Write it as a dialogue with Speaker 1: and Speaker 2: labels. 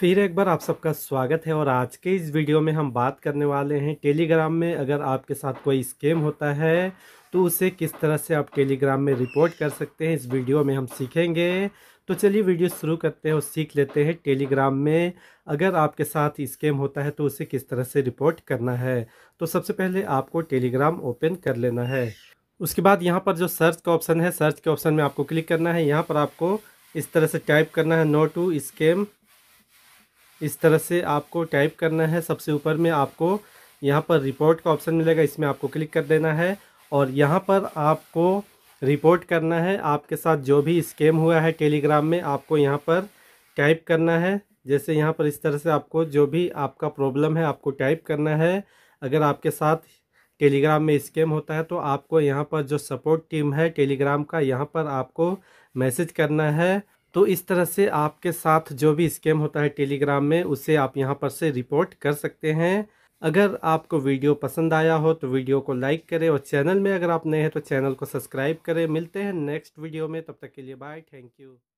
Speaker 1: फिर एक बार आप सबका स्वागत है और आज के इस वीडियो में हम बात करने वाले हैं टेलीग्राम में अगर आपके साथ कोई स्कैम होता है तो उसे किस तरह से आप टेलीग्राम में रिपोर्ट कर सकते हैं इस वीडियो में हम सीखेंगे तो चलिए वीडियो शुरू करते हैं और सीख लेते हैं टेलीग्राम में अगर आपके साथ स्कैम होता है तो उसे किस तरह से रिपोर्ट करना है तो सबसे पहले आपको टेलीग्राम ओपन कर लेना है उसके बाद यहाँ पर जो सर्च का ऑप्शन है सर्च के ऑप्शन में आपको क्लिक करना है यहाँ पर आपको इस तरह से टाइप करना है नो टू स्कैम इस तरह से आपको टाइप करना है सबसे ऊपर में आपको यहाँ पर रिपोर्ट का ऑप्शन मिलेगा इसमें आपको क्लिक कर देना है और यहाँ पर आपको रिपोर्ट करना है आपके साथ जो भी स्कैम हुआ है टेलीग्राम में आपको यहाँ पर टाइप करना है जैसे यहाँ पर इस तरह से आपको जो भी आपका प्रॉब्लम है आपको टाइप करना है अगर आपके साथ टेलीग्राम में स्कैम होता है तो आपको यहाँ पर जो सपोर्ट टीम है टेलीग्राम का यहाँ पर आपको मैसेज करना है तो इस तरह से आपके साथ जो भी स्कैम होता है टेलीग्राम में उसे आप यहाँ पर से रिपोर्ट कर सकते हैं अगर आपको वीडियो पसंद आया हो तो वीडियो को लाइक करें और चैनल में अगर आप नए हैं तो चैनल को सब्सक्राइब करें मिलते हैं नेक्स्ट वीडियो में तब तक के लिए बाय थैंक यू